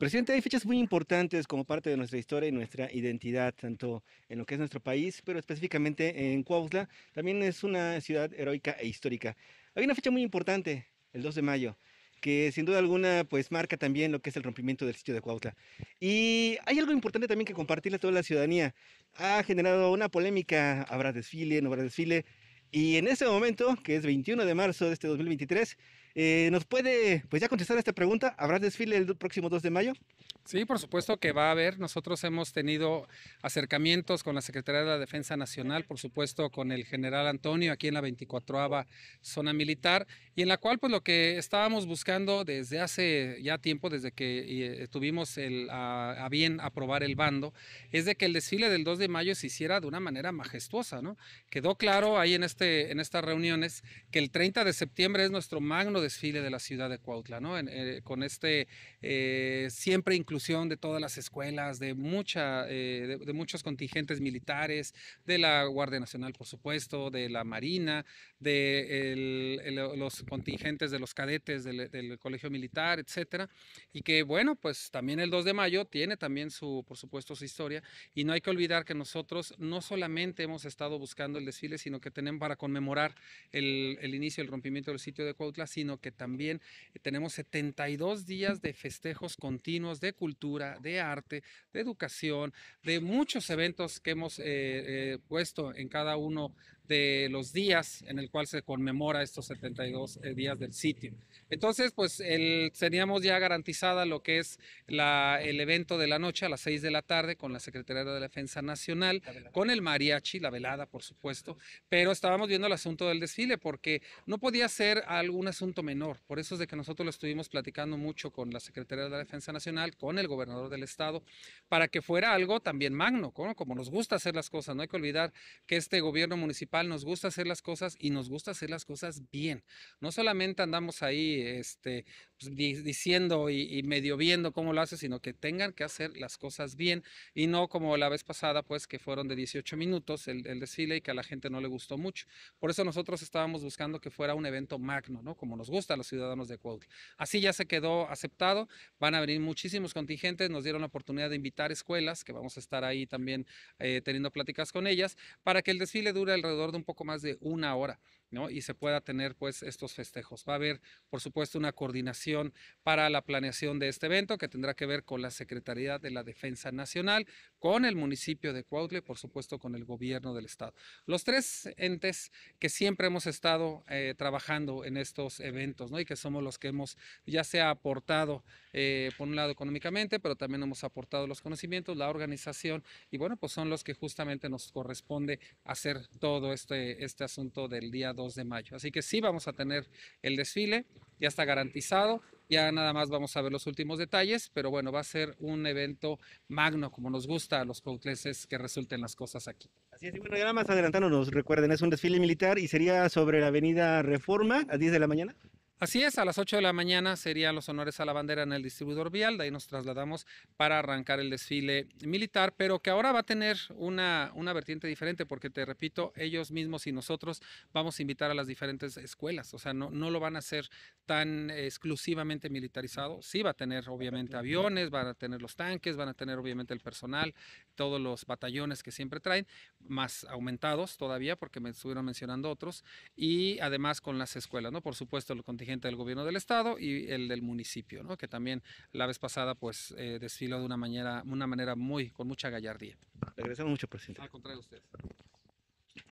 Presidente, hay fechas muy importantes como parte de nuestra historia y nuestra identidad, tanto en lo que es nuestro país, pero específicamente en Cuautla. También es una ciudad heroica e histórica. Hay una fecha muy importante, el 2 de mayo, que sin duda alguna pues marca también lo que es el rompimiento del sitio de Cuautla. Y hay algo importante también que compartirle a toda la ciudadanía. Ha generado una polémica, habrá desfile, no habrá desfile. Y en ese momento, que es 21 de marzo de este 2023, eh, ¿Nos puede pues ya contestar esta pregunta? ¿Habrá desfile el próximo 2 de mayo? Sí, por supuesto que va a haber. Nosotros hemos tenido acercamientos con la Secretaría de la Defensa Nacional, por supuesto con el general Antonio aquí en la 24 zona militar, y en la cual pues lo que estábamos buscando desde hace ya tiempo, desde que eh, tuvimos a, bien aprobar el bando, es de que el desfile del 2 de mayo se hiciera de una manera majestuosa, ¿no? Quedó claro ahí en, este, en estas reuniones que el 30 de septiembre es nuestro magno desfile de la ciudad de Cuautla, ¿no? Eh, con este eh, siempre inclusivo, de todas las escuelas, de, mucha, eh, de, muchos contingentes militares, de la Guardia Nacional, por supuesto, de la Marina, de los contingentes de los cadetes del, Colegio Militar, etcétera. Y que, bueno, pues también el 2 de mayo tiene también su, por supuesto, su historia. Y no hay que olvidar que nosotros no solamente hemos estado buscando el desfile, sino que tenemos para conmemorar el, el inicio, el rompimiento del sitio de Cuautla, sino que también tenemos 72 días de festejos continuos de cultura, de arte, de educación, de muchos eventos que hemos eh, eh, puesto en cada uno de los días en el cual se conmemora estos 72 eh, días del sitio. Entonces, pues el, teníamos ya garantizada lo que es la, el evento de la noche a las 6 de la tarde con la Secretaría de la Defensa Nacional, con el mariachi, la velada, por supuesto, pero estábamos viendo el asunto del desfile porque no podía ser algún asunto menor. Por eso es de que nosotros lo estuvimos platicando mucho con la Secretaría de la Defensa Nacional, con el gobernador del estado, para que fuera algo también magno, como nos gusta hacer las cosas. No hay que olvidar que este gobierno municipal nos gusta hacer las cosas y nos gusta hacer las cosas bien. No solamente andamos ahí este, pues, diciendo y, medio viendo cómo lo hace, sino que tengan que hacer las cosas bien y no como la vez pasada, pues que fueron de 18 minutos el, desfile y que a la gente no le gustó mucho. Por eso nosotros estábamos buscando que fuera un evento magno, ¿no? Como nos gusta a los ciudadanos de Cuautla. Así ya se quedó aceptado, van a venir muchísimos contingentes, nos dieron la oportunidad de invitar escuelas, que vamos a estar ahí también eh, teniendo pláticas con ellas, para que el desfile dure alrededor de un poco más de una hora. Y se pueda tener pues estos festejos. Va a haber, por supuesto, una coordinación para la planeación de este evento que tendrá que ver con la Secretaría de la Defensa Nacional, con el municipio de Cuautle por supuesto con el gobierno del estado. Los tres entes que siempre hemos estado eh, trabajando en estos eventos, ¿no? Y que somos los que hemos ya se ha aportado eh, por un lado económicamente, pero también hemos aportado los conocimientos, la organización y bueno, pues son los que justamente nos corresponde hacer todo este, este asunto del día 2 de mayo. Así que sí vamos a tener el desfile, ya está garantizado, ya nada más vamos a ver los últimos detalles, pero bueno, va a ser un evento magno, como nos gusta a los cautleses que resulten las cosas aquí. Así es, y bueno, ya nada más adelantándonos, recuerden, es un desfile militar y sería sobre la avenida Reforma a 10 de la mañana. Así es, a las 8 de la mañana serían los honores a la bandera en el distribuidor vial, de ahí nos trasladamos para arrancar el desfile militar, pero que ahora va a tener una, una vertiente diferente, porque te repito, ellos mismos y nosotros vamos a invitar a las diferentes escuelas, o sea, no, no lo van a hacer tan exclusivamente militarizado, sí va a tener obviamente aviones, van a tener los tanques, van a tener obviamente el personal, todos los batallones que siempre traen, más aumentados todavía, porque me estuvieron mencionando otros, y además con las escuelas, ¿no? Por supuesto, lo contingente gente del gobierno del estado y el del municipio, ¿no? que también la vez pasada pues eh, desfiló de una manera, una manera muy, con mucha gallardía. Le agradecemos mucho, presidente. Al contrario, ustedes.